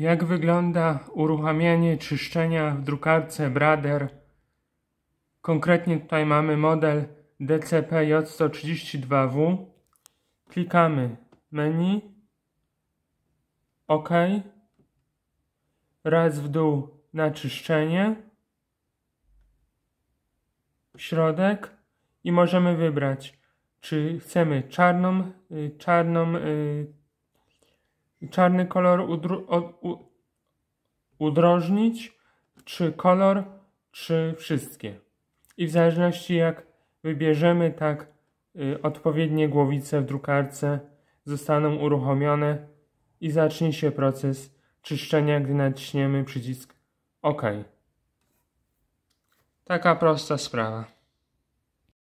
Jak wygląda uruchamianie czyszczenia w drukarce Brader? Konkretnie tutaj mamy model DCP-J132W. Klikamy menu, OK, raz w dół na czyszczenie, środek i możemy wybrać, czy chcemy czarną, y, czarną y, czarny kolor udrożnić, czy kolor, czy wszystkie. I w zależności jak wybierzemy, tak y, odpowiednie głowice w drukarce zostaną uruchomione i zacznie się proces czyszczenia, gdy naciśniemy przycisk OK. Taka prosta sprawa.